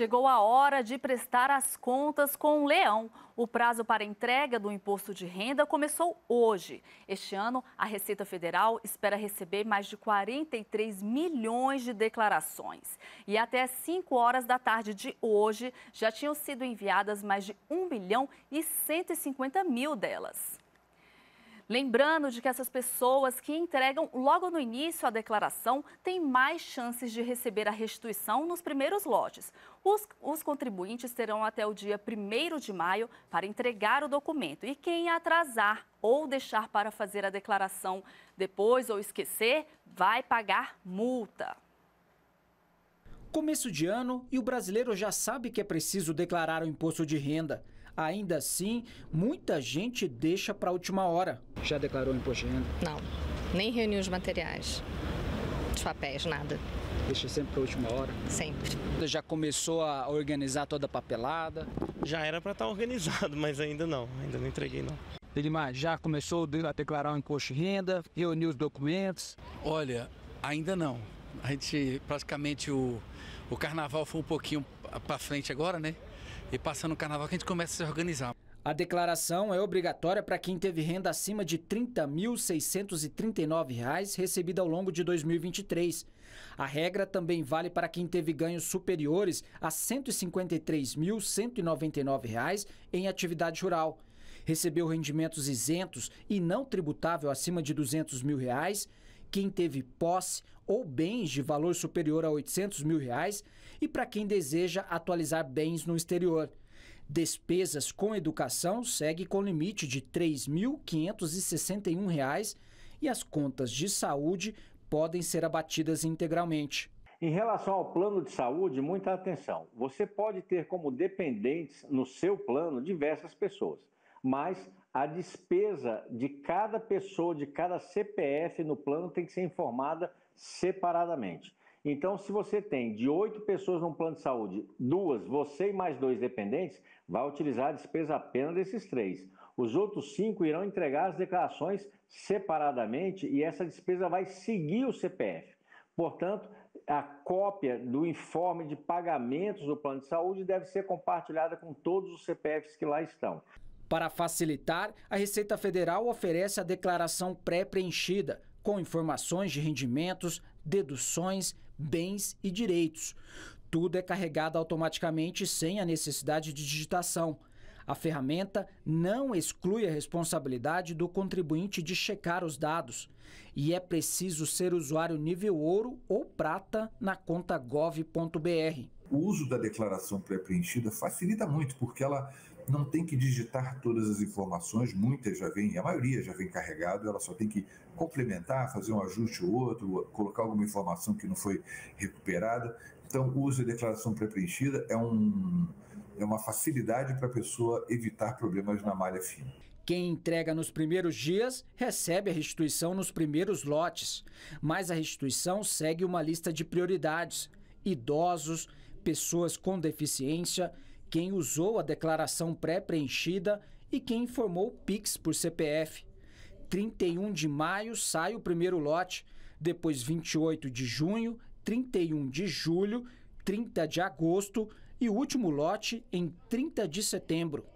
chegou a hora de prestar as contas com o leão. O prazo para entrega do imposto de renda começou hoje. Este ano, a Receita Federal espera receber mais de 43 milhões de declarações. E até 5 horas da tarde de hoje, já tinham sido enviadas mais de 1 milhão e 150 mil delas. Lembrando de que essas pessoas que entregam logo no início a declaração têm mais chances de receber a restituição nos primeiros lotes. Os, os contribuintes terão até o dia 1 de maio para entregar o documento e quem atrasar ou deixar para fazer a declaração depois ou esquecer vai pagar multa. Começo de ano e o brasileiro já sabe que é preciso declarar o imposto de renda. Ainda assim, muita gente deixa para a última hora. Já declarou imposto de renda? Não, nem reuni os materiais, os papéis, nada. Deixa sempre para a última hora? Sempre. Já começou a organizar toda a papelada? Já era para estar tá organizado, mas ainda não, ainda não entreguei não. Delimar, já começou a declarar o imposto de renda, reuniu os documentos? Olha, ainda não. A gente, praticamente, o, o carnaval foi um pouquinho para frente agora, né? E passando o carnaval que a gente começa a se organizar. A declaração é obrigatória para quem teve renda acima de R$ 30.639 recebida ao longo de 2023. A regra também vale para quem teve ganhos superiores a R$ 153.199 em atividade rural. Recebeu rendimentos isentos e não tributável acima de R$ 200 quem teve posse ou bens de valor superior a 800 mil reais e para quem deseja atualizar bens no exterior. Despesas com educação segue com limite de R$ 3.561 e as contas de saúde podem ser abatidas integralmente. Em relação ao plano de saúde, muita atenção. Você pode ter como dependentes no seu plano diversas pessoas mas a despesa de cada pessoa, de cada CPF no plano tem que ser informada separadamente. Então, se você tem de oito pessoas num plano de saúde, duas, você e mais dois dependentes, vai utilizar a despesa apenas desses três. Os outros cinco irão entregar as declarações separadamente e essa despesa vai seguir o CPF. Portanto, a cópia do informe de pagamentos do plano de saúde deve ser compartilhada com todos os CPFs que lá estão. Para facilitar, a Receita Federal oferece a declaração pré-preenchida, com informações de rendimentos, deduções, bens e direitos. Tudo é carregado automaticamente sem a necessidade de digitação. A ferramenta não exclui a responsabilidade do contribuinte de checar os dados. E é preciso ser usuário nível ouro ou prata na conta gov.br. O uso da declaração pré-preenchida facilita muito, porque ela não tem que digitar todas as informações, muitas já vêm, a maioria já vem carregado, ela só tem que complementar, fazer um ajuste ou outro, colocar alguma informação que não foi recuperada. Então, o uso declaração pré-preenchida é, um, é uma facilidade para a pessoa evitar problemas na malha fina. Quem entrega nos primeiros dias recebe a restituição nos primeiros lotes, mas a restituição segue uma lista de prioridades: idosos, pessoas com deficiência, quem usou a declaração pré-preenchida e quem informou o Pix por CPF. 31 de maio sai o primeiro lote, depois 28 de junho, 31 de julho, 30 de agosto e o último lote em 30 de setembro.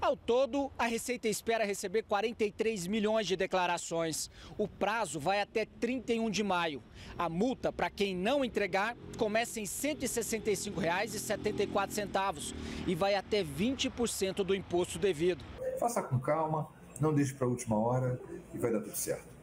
Ao todo, a Receita espera receber 43 milhões de declarações. O prazo vai até 31 de maio. A multa para quem não entregar começa em R$ 165,74 e vai até 20% do imposto devido. Faça com calma, não deixe para a última hora e vai dar tudo certo.